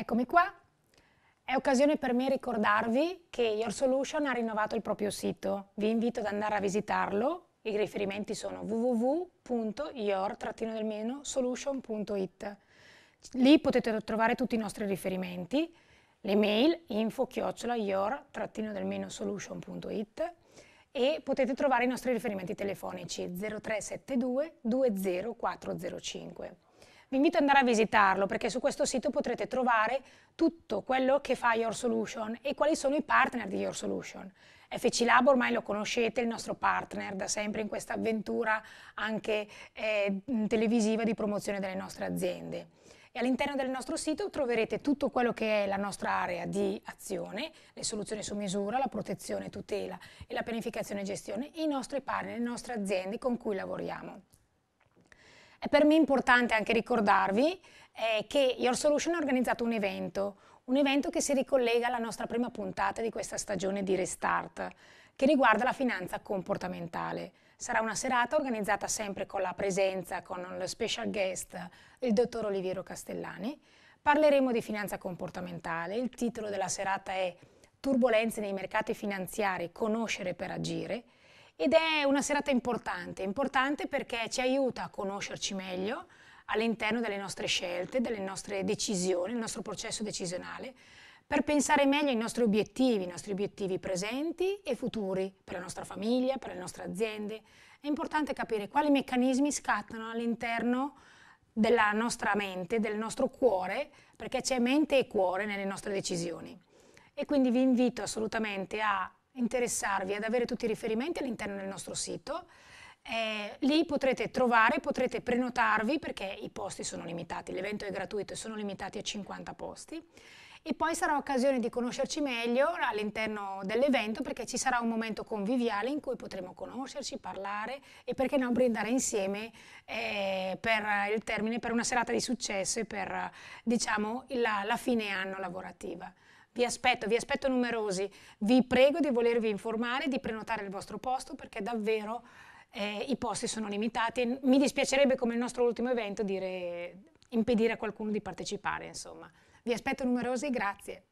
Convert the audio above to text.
Eccomi qua. È occasione per me ricordarvi che Your Solution ha rinnovato il proprio sito. Vi invito ad andare a visitarlo. I riferimenti sono www.your-solution.it. Lì potete trovare tutti i nostri riferimenti, le mail info-your-solution.it e potete trovare i nostri riferimenti telefonici 0372 20405 vi invito ad andare a visitarlo perché su questo sito potrete trovare tutto quello che fa Your Solution e quali sono i partner di Your Solution. FC Lab ormai lo conoscete, il nostro partner da sempre in questa avventura anche eh, televisiva di promozione delle nostre aziende. E all'interno del nostro sito troverete tutto quello che è la nostra area di azione, le soluzioni su misura, la protezione, tutela e la pianificazione e gestione i nostri partner, le nostre aziende con cui lavoriamo. È per me importante anche ricordarvi eh, che Your Solution ha organizzato un evento, un evento che si ricollega alla nostra prima puntata di questa stagione di Restart, che riguarda la finanza comportamentale. Sarà una serata organizzata sempre con la presenza, con lo special guest, il dottor Oliviero Castellani. Parleremo di finanza comportamentale, il titolo della serata è Turbulenze nei mercati finanziari, conoscere per agire ed è una serata importante, importante perché ci aiuta a conoscerci meglio all'interno delle nostre scelte, delle nostre decisioni, il nostro processo decisionale, per pensare meglio ai nostri obiettivi, i nostri obiettivi presenti e futuri per la nostra famiglia, per le nostre aziende. È importante capire quali meccanismi scattano all'interno della nostra mente, del nostro cuore, perché c'è mente e cuore nelle nostre decisioni. E quindi vi invito assolutamente a interessarvi ad avere tutti i riferimenti all'interno del nostro sito. Eh, lì potrete trovare, potrete prenotarvi perché i posti sono limitati, l'evento è gratuito e sono limitati a 50 posti e poi sarà occasione di conoscerci meglio all'interno dell'evento perché ci sarà un momento conviviale in cui potremo conoscerci, parlare e perché no brindare insieme eh, per il termine, per una serata di successo e per diciamo la, la fine anno lavorativa. Vi aspetto, vi aspetto numerosi. Vi prego di volervi informare, di prenotare il vostro posto perché davvero eh, i posti sono limitati. Mi dispiacerebbe come il nostro ultimo evento dire, impedire a qualcuno di partecipare, insomma. Vi aspetto numerosi, grazie.